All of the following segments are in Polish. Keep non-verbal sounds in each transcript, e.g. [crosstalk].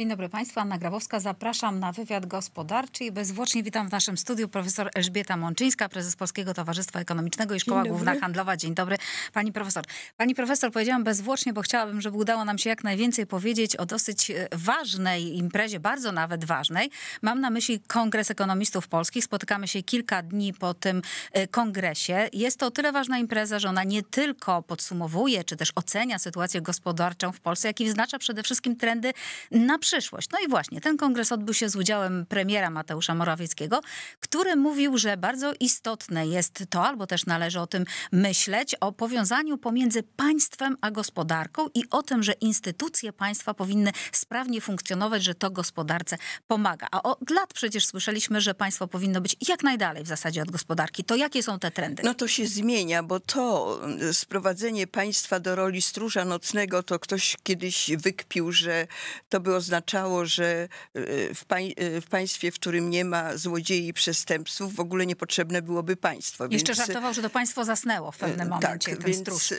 Dzień dobry Państwu, Anna Grabowska. Zapraszam na wywiad gospodarczy i bezwłocznie witam w naszym studiu profesor Elżbieta Mączyńska, prezes Polskiego Towarzystwa Ekonomicznego i Szkoła Główna Handlowa. Dzień dobry Pani Profesor. Pani Profesor, powiedziałam bezwłocznie, bo chciałabym, żeby udało nam się jak najwięcej powiedzieć o dosyć e, ważnej imprezie, bardzo nawet ważnej. Mam na myśli Kongres Ekonomistów Polskich. Spotykamy się kilka dni po tym e, kongresie. Jest to o tyle ważna impreza, że ona nie tylko podsumowuje, czy też ocenia sytuację gospodarczą w Polsce, jak i wyznacza przede wszystkim trendy na przyszłość. No i właśnie, ten kongres odbył się z udziałem premiera Mateusza Morawieckiego, który mówił, że bardzo istotne jest to, albo też należy o tym myśleć, o powiązaniu pomiędzy państwem a gospodarką i o tym, że instytucje państwa powinny sprawnie funkcjonować, że to gospodarce pomaga. A od lat przecież słyszeliśmy, że państwo powinno być jak najdalej w zasadzie od gospodarki. To jakie są te trendy? No to się zmienia, bo to mm, sprowadzenie państwa do roli stróża nocnego, to ktoś kiedyś wykpił, że to by oznaczało, oznaczało, że y, w, pań, y, w, państwie, w którym nie ma złodziei i przestępców, w ogóle niepotrzebne byłoby państwo. Jeszcze więc, y, żartował, że to państwo zasnęło w pewnym momencie. Tak, więc stróż.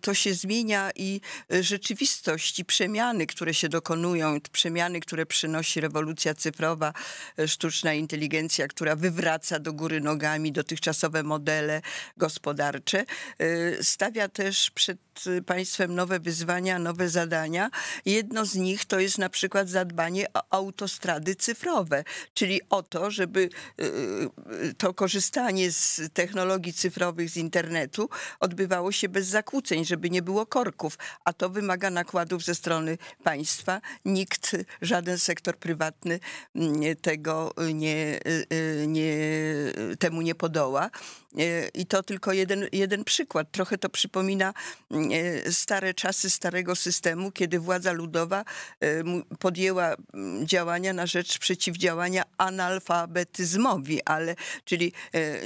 to się zmienia i rzeczywistość i przemiany, które się dokonują, przemiany, które przynosi rewolucja cyfrowa, sztuczna inteligencja, która wywraca do góry nogami dotychczasowe modele gospodarcze, stawia też przed państwem nowe wyzwania, nowe zadania. Jedno z nich to jest jest na przykład zadbanie o autostrady cyfrowe, czyli o to, żeby y, y, to korzystanie z technologii cyfrowych, z internetu odbywało się bez zakłóceń, żeby nie było korków, a to wymaga nakładów ze strony państwa. Nikt, żaden sektor prywatny mm, tego nie, y, nie, temu nie podoła. I to tylko jeden, jeden przykład. Trochę to przypomina mm, stare czasy starego systemu, kiedy władza ludowa podjęła mm, działania na rzecz przeciwdziałania analfabetyzmowi, ale czyli e, e,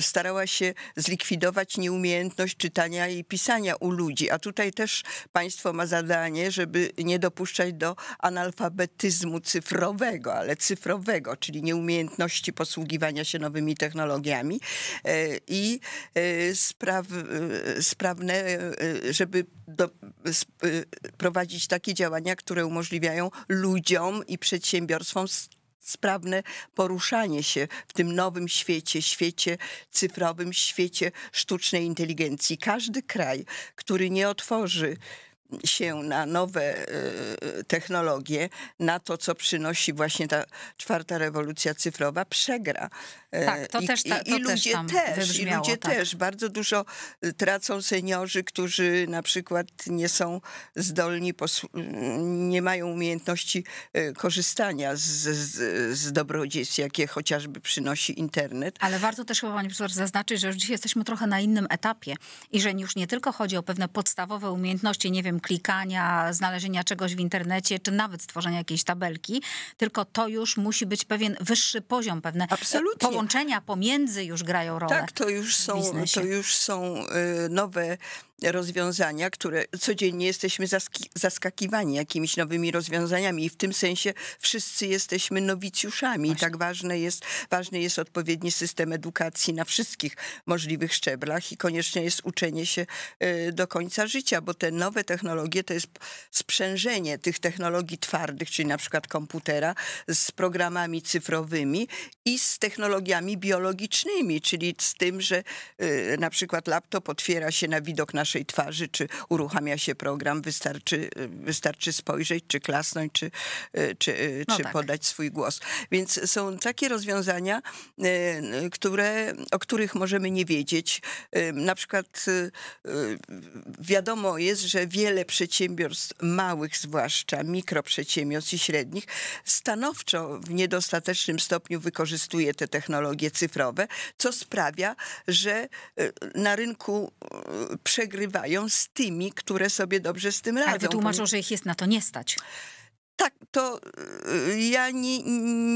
starała się zlikwidować nieumiejętność czytania i pisania u ludzi. A tutaj też państwo ma zadanie, żeby nie dopuszczać do analfabetyzmu cyfrowego, ale cyfrowego, czyli nieumiejętności posługiwania się nowymi technologiami e, i spraw, sprawne, żeby do, prowadzić takie działania, które umożliwiają ludziom i przedsiębiorstwom sprawne poruszanie się w tym nowym świecie, świecie cyfrowym, świecie sztucznej inteligencji. Każdy kraj, który nie otworzy się na nowe y, technologie, na to, co przynosi właśnie ta czwarta rewolucja cyfrowa, przegra. E, tak, to I, też, ta, to i ludzie też, też i ludzie tak. też. Bardzo dużo y, tracą seniorzy, którzy na przykład nie są zdolni, nie mają umiejętności y, korzystania z, z, z dobrodziejstw, jakie chociażby przynosi internet. Ale warto też chyba, pani profesor, zaznaczyć, że już dzisiaj jesteśmy trochę na innym etapie i że już nie tylko chodzi o pewne podstawowe umiejętności, nie wiem, klikania, znalezienia czegoś w internecie, czy nawet stworzenia jakiejś tabelki, tylko to już musi być pewien wyższy poziom, pewne e, Absolutnie. połączenia pomiędzy już grają rolę. Tak, to już są, to już są y, nowe rozwiązania, które codziennie jesteśmy zask zaskakiwani jakimiś nowymi rozwiązaniami i w tym sensie wszyscy jesteśmy nowicjuszami. I tak ważne jest, ważny jest odpowiedni system edukacji na wszystkich możliwych szczeblach i konieczne jest uczenie się y, do końca życia, bo te nowe technologie to jest sprzężenie tych technologii twardych, czyli na przykład komputera z programami cyfrowymi i z technologiami biologicznymi, czyli z tym, że y, na przykład laptop otwiera się na widok na naszej twarzy, czy uruchamia się program, wystarczy, y, wystarczy spojrzeć, czy klasnąć, czy, y, czy, y, no tak. podać swój głos. Więc są takie rozwiązania, które, o których możemy nie wiedzieć. Na przykład wiadomo jest, że wiele przedsiębiorstw, małych zwłaszcza, mikroprzedsiębiorstw i średnich, stanowczo w niedostatecznym stopniu wykorzystuje te technologie cyfrowe, co sprawia, że na rynku przegrywa wygrywają z tymi, które sobie dobrze z tym radzą. Ale wytłumaczą, że ich jest na to nie stać. Tak, to y, ja nie,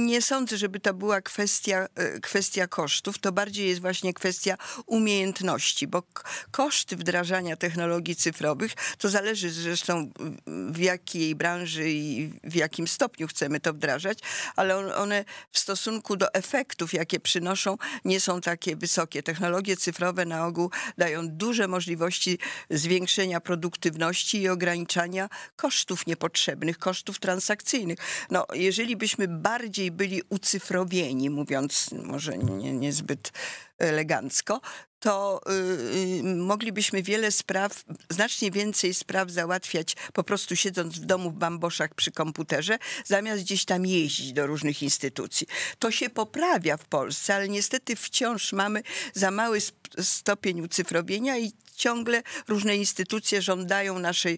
nie sądzę, żeby to była kwestia, y, kwestia kosztów. To bardziej jest właśnie kwestia umiejętności, bo koszty wdrażania technologii cyfrowych to zależy zresztą w jakiej branży i w jakim stopniu chcemy to wdrażać, ale one w stosunku do efektów, jakie przynoszą, nie są takie wysokie. Technologie cyfrowe na ogół dają duże możliwości zwiększenia produktywności i ograniczania kosztów niepotrzebnych, kosztów transportu transakcyjnych. No, jeżeli byśmy bardziej byli ucyfrowieni, mówiąc może nie, niezbyt elegancko, to y, y, moglibyśmy wiele spraw, znacznie więcej spraw załatwiać po prostu siedząc w domu w bamboszach przy komputerze, zamiast gdzieś tam jeździć do różnych instytucji. To się poprawia w Polsce, ale niestety wciąż mamy za mały stopień ucyfrowienia i ciągle różne instytucje żądają naszej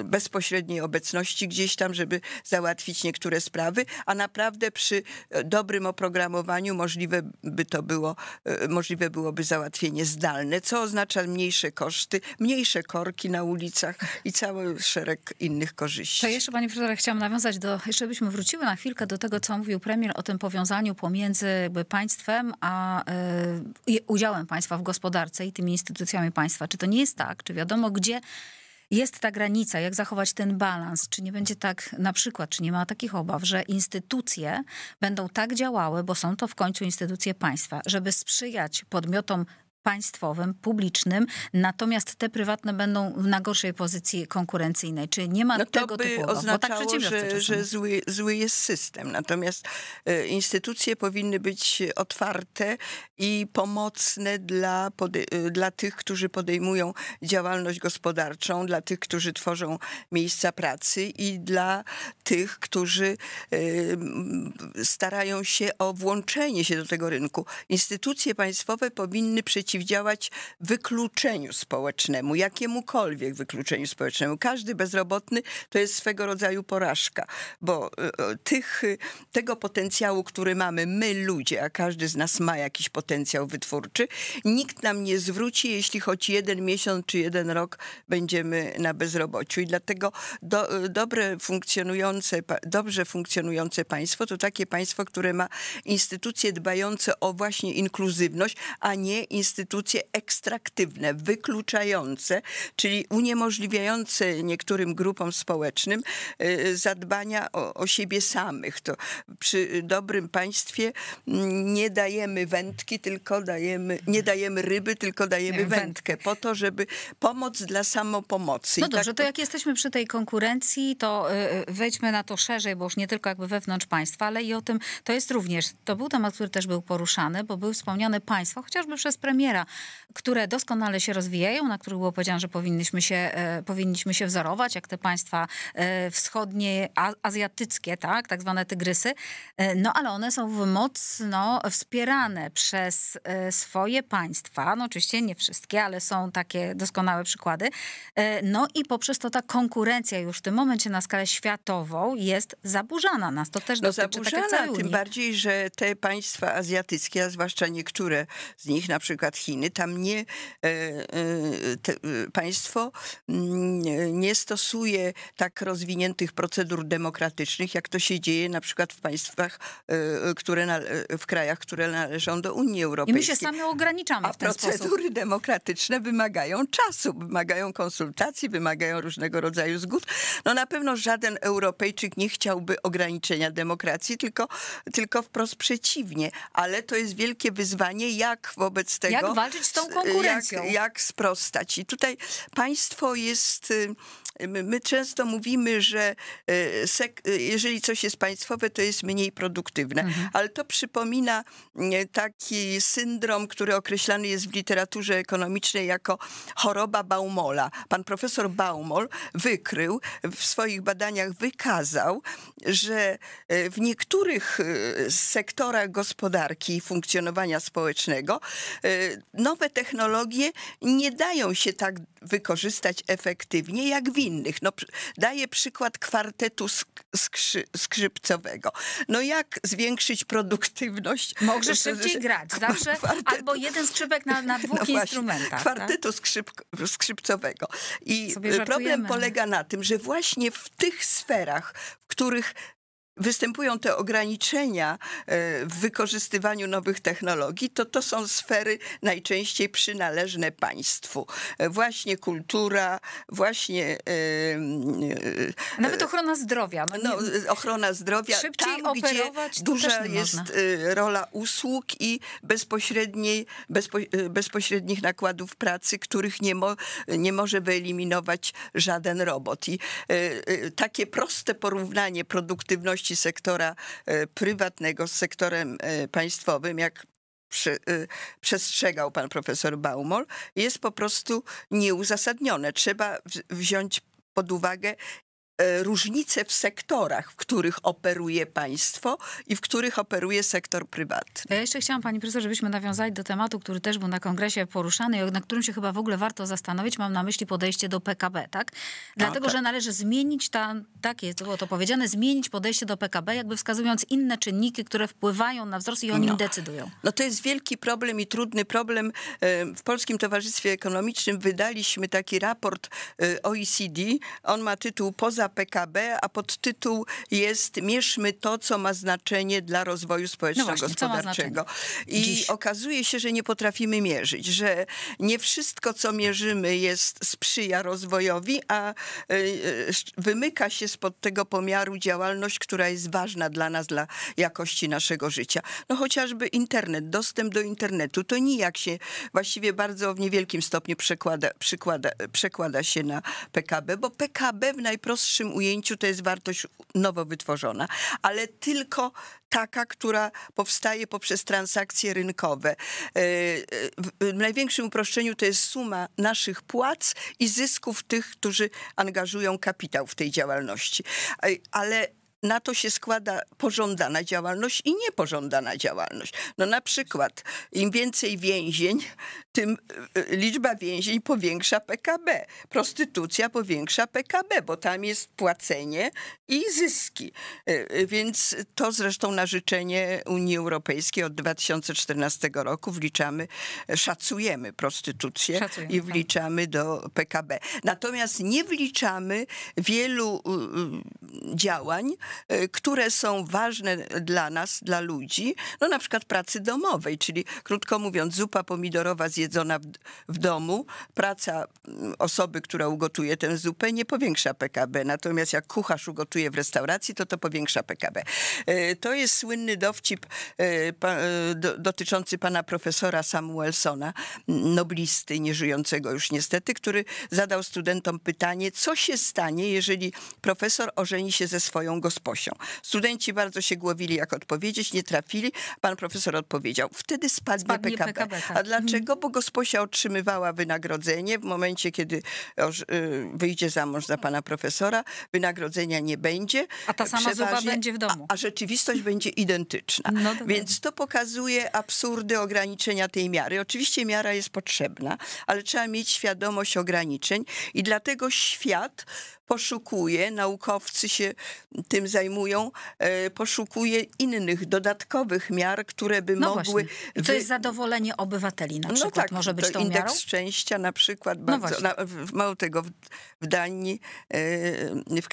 y, bezpośredniej obecności gdzieś tam, żeby załatwić niektóre sprawy, a naprawdę przy e, dobrym oprogramowaniu możliwe by to było, e, możliwe byłoby załatwienie zdalne, co oznacza mniejsze koszty, mniejsze korki na ulicach i cały szereg innych korzyści. To jeszcze pani profesor, chciałam nawiązać do, jeszcze byśmy wróciły na chwilkę do tego, co mówił premier o tym powiązaniu pomiędzy państwem a y, udziałem państwa w gospodarce i tymi instytucjami państwa państwa? Czy to nie jest tak? Czy wiadomo, gdzie jest ta granica, jak zachować ten balans? Czy nie będzie tak, na przykład, czy nie ma takich obaw, że instytucje będą tak działały, bo są to w końcu instytucje państwa, żeby sprzyjać podmiotom państwowym, publicznym, natomiast te prywatne będą na gorszej pozycji konkurencyjnej. Czyli nie ma no to tego by typu obaw, tak oznaczało, tak że, że zły, zły, jest system. Natomiast e, instytucje powinny być otwarte i pomocne dla, e, dla tych, którzy podejmują działalność gospodarczą, dla tych, którzy tworzą miejsca pracy i dla tych, którzy e, starają się o włączenie się do tego rynku. Instytucje państwowe powinny przeciwdziałać przeciwdziałać wykluczeniu społecznemu, jakiemukolwiek wykluczeniu społecznemu. Każdy bezrobotny to jest swego rodzaju porażka, bo y, y, tych, y, tego potencjału, który mamy my ludzie, a każdy z nas ma jakiś potencjał wytwórczy, nikt nam nie zwróci, jeśli choć jeden miesiąc czy jeden rok będziemy na bezrobociu. I dlatego do, dobre funkcjonujące, dobrze funkcjonujące państwo to takie państwo, które ma instytucje dbające o właśnie inkluzywność, a nie instytucje instytucje ekstraktywne, wykluczające, czyli uniemożliwiające niektórym grupom społecznym y, zadbania o, o siebie samych. To przy dobrym państwie mm, nie dajemy wędki, tylko dajemy, nie dajemy ryby, tylko dajemy wędkę po to, żeby pomoc dla samopomocy. No dobrze, tak to jak jesteśmy przy tej konkurencji, to y, y, wejdźmy na to szerzej, bo już nie tylko jakby wewnątrz państwa, ale i o tym, to jest również, to był temat, który też był poruszany, bo był wspomniane państwa, chociażby przez premiera, premiera, które doskonale się rozwijają, na których było powiedziane, że powinniśmy się, e, powinniśmy się wzorować, jak te państwa e, wschodnie, azjatyckie, tak, tak zwane tygrysy. E, no ale one są mocno wspierane przez swoje państwa, no oczywiście nie wszystkie, ale są takie doskonałe przykłady. No i poprzez to ta konkurencja już w tym momencie na skalę światową jest zaburzana. Nas to też no, dotyczy tak zaburzana, tak tym bardziej, że te państwa azjatyckie, a zwłaszcza niektóre z nich, na przykład Chiny. Tam nie, e, e, te, e, państwo mm, nie stosuje tak rozwiniętych procedur demokratycznych, jak to się dzieje na przykład w państwach, które w krajach, które należą do Unii Europejskiej. I my się sami ograniczamy A w ten procedury sposób. demokratyczne wymagają czasu, wymagają konsultacji, wymagają różnego rodzaju zgód. No na pewno żaden Europejczyk nie chciałby ograniczenia demokracji, tylko, tylko wprost przeciwnie. Ale to jest wielkie wyzwanie, jak wobec tego jak walczyć z tą konkurencją. Jak, jak sprostać. I tutaj państwo jest y, my, często mówimy, że e, e, jeżeli coś jest państwowe, to jest mniej produktywne, mhm. ale to przypomina e, taki syndrom, który określany jest w literaturze ekonomicznej jako choroba Baumola. Pan profesor Baumol wykrył, w swoich badaniach wykazał, że w niektórych sektorach gospodarki i funkcjonowania społecznego nowe technologie nie dają się tak wykorzystać efektywnie, jak w innych. No, daję przykład kwartetu skrzy, skrzypcowego. No jak zwiększyć produktywność? Możesz szybciej grać, zawsze kwartetu. albo jeden skrzypek na, na dwóch [laughs] no właśnie, instrumentach. Tak? Kwartetu tak? skrzyp, skrzypcowego. I problem no. polega na tym, że właśnie w tych sferach, w których występują te ograniczenia e, w wykorzystywaniu nowych technologii, to to są sfery najczęściej przynależne państwu. E, właśnie kultura, właśnie... E, Nawet ochrona zdrowia. No, no ochrona zdrowia. Szybciej tam, gdzie duża jest można. rola usług i bezpośredniej, bezpo, bezpośrednich nakładów pracy, których nie, mo, nie może wyeliminować żaden robot. I takie proste porównanie produktywności łączności sektora e, prywatnego z sektorem e, państwowym, jak e, przestrzegał pan profesor Baumol, jest po prostu nieuzasadnione. Trzeba wziąć pod uwagę E, różnice w sektorach, w których operuje państwo i w których operuje sektor prywatny. Ja jeszcze chciałam pani profesor, żebyśmy nawiązali do tematu, który też był na kongresie poruszany i na którym się chyba w ogóle warto zastanowić. Mam na myśli podejście do PKB, tak? Dlatego, no, tak. że tak. należy zmienić tam, tak jest, było to powiedziane, zmienić podejście do PKB, jakby wskazując inne czynniki, które wpływają na wzrost i o no. nim decydują. No to jest wielki problem i trudny problem. E, w Polskim Towarzystwie Ekonomicznym wydaliśmy taki raport e, OECD. On ma tytuł Poza PKB, a podtytuł jest Mierzmy to, co ma znaczenie dla rozwoju no społeczno-gospodarczego. No I Dziś. okazuje się, że nie potrafimy mierzyć, że nie wszystko, co mierzymy, jest sprzyja rozwojowi, a e, e, wymyka się spod tego pomiaru działalność, która jest ważna dla nas, dla jakości naszego życia. No chociażby internet, dostęp do internetu, to nijak się właściwie bardzo w niewielkim stopniu przekłada, przekłada się na PKB, bo PKB w najprostszym szerszym ujęciu to jest wartość nowo wytworzona, ale tylko taka, która powstaje poprzez transakcje rynkowe. E, e, w największym uproszczeniu to jest suma naszych płac i zysków tych, którzy angażują kapitał w tej działalności. E, ale na to się składa pożądana działalność i niepożądana działalność. No na przykład im więcej więzień, tym y, liczba więzień powiększa PKB. Prostytucja powiększa PKB, bo tam jest płacenie i zyski. Y, y, więc to zresztą na życzenie Unii Europejskiej od 2014 roku wliczamy, szacujemy prostytucję szacujemy, i tak. wliczamy tak. do PKB. Natomiast nie wliczamy wielu działań, E, które są ważne dla nas, dla ludzi, no na przykład pracy domowej, czyli krótko mówiąc zupa pomidorowa zjedzona w, w domu, praca mm, osoby, która ugotuje tę zupę nie powiększa PKB, natomiast jak kucharz ugotuje w restauracji, to to powiększa PKB. E, to jest słynny dowcip e, dotyczący pana profesora Samuelsona, noblisty, nieżyjącego już niestety, który zadał studentom pytanie, co się stanie, jeżeli profesor ożeni się ze swoją gospodarką posią. Studenci bardzo się głowili, jak odpowiedzieć, nie trafili. Pan profesor odpowiedział, wtedy spadnie, spadnie PKB. PKB tak. A dlaczego? Mhm. Bo gosposia otrzymywała wynagrodzenie w momencie, kiedy y, wyjdzie za mąż za pana profesora, wynagrodzenia nie będzie. A ta sama zuba będzie w domu. A, a rzeczywistość będzie identyczna. No Więc tak. to pokazuje absurdy ograniczenia tej miary. Oczywiście miara jest potrzebna, ale trzeba mieć świadomość ograniczeń i dlatego świat poszukuje, naukowcy się tym zajmują, e, poszukuje innych, dodatkowych miar, które by no mogły... Właśnie. I to jest zadowolenie obywateli na no przykład, no tak, może być to tą indeks miarą? szczęścia na przykład, no bardzo, no na, mało tego, w, w Danii e, w,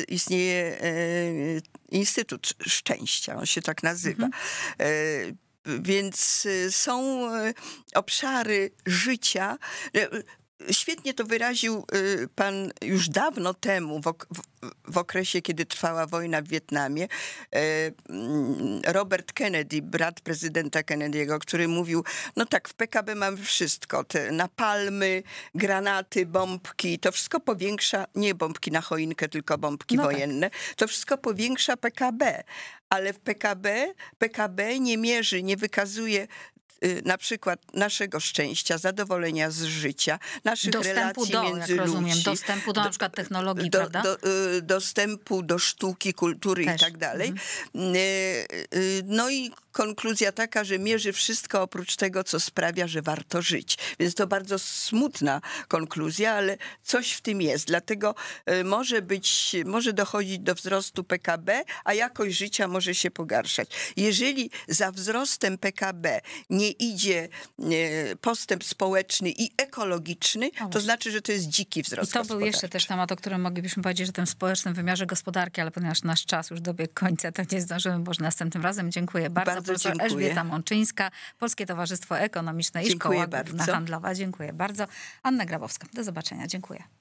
e, istnieje Instytut Szczęścia, on się tak nazywa. Mhm. Więc są obszary życia. Świetnie to wyraził y, pan już dawno temu, w, okresie, kiedy trwała wojna w Wietnamie, y, mm, Robert Kennedy, brat prezydenta Kennedy'ego, który mówił, no tak, w PKB mamy wszystko, te napalmy, granaty, bombki, to wszystko powiększa, nie bombki na choinkę, tylko bombki no tak. wojenne, tak. to wszystko powiększa PKB, ale w PKB, PKB nie mierzy, nie wykazuje Y, na przykład naszego szczęścia, zadowolenia z życia, naszych dostępu relacji do, między jak rozumiem, ludzi. Dostępu do na przykład technologii, do, prawda? Do, y, dostępu do sztuki, kultury Też. i tak dalej. Mhm. Y, no i konkluzja taka, że mierzy wszystko oprócz tego, co sprawia, że warto żyć. Więc to bardzo smutna konkluzja, ale coś w tym jest. Dlatego e, może być, może dochodzić do wzrostu PKB, a jakość życia może się pogarszać. Jeżeli za wzrostem PKB nie idzie e, postęp społeczny i ekologiczny, no to znaczy, że to jest dziki wzrost. I to był jeszcze też temat, o którym moglibyśmy powiedzieć, że tym społecznym wymiarze gospodarki, ale ponieważ nasz czas już dobiegł końca, to nie zdążymy może następnym razem. Dziękuję bardzo. bardzo bardzo profesor dziękuję. Elżbieta Mączyńska, Polskie Towarzystwo Ekonomiczne i dziękuję Szkoła bardzo. Handlowa. Dziękuję bardzo. Anna Grabowska, do zobaczenia. Dziękuję.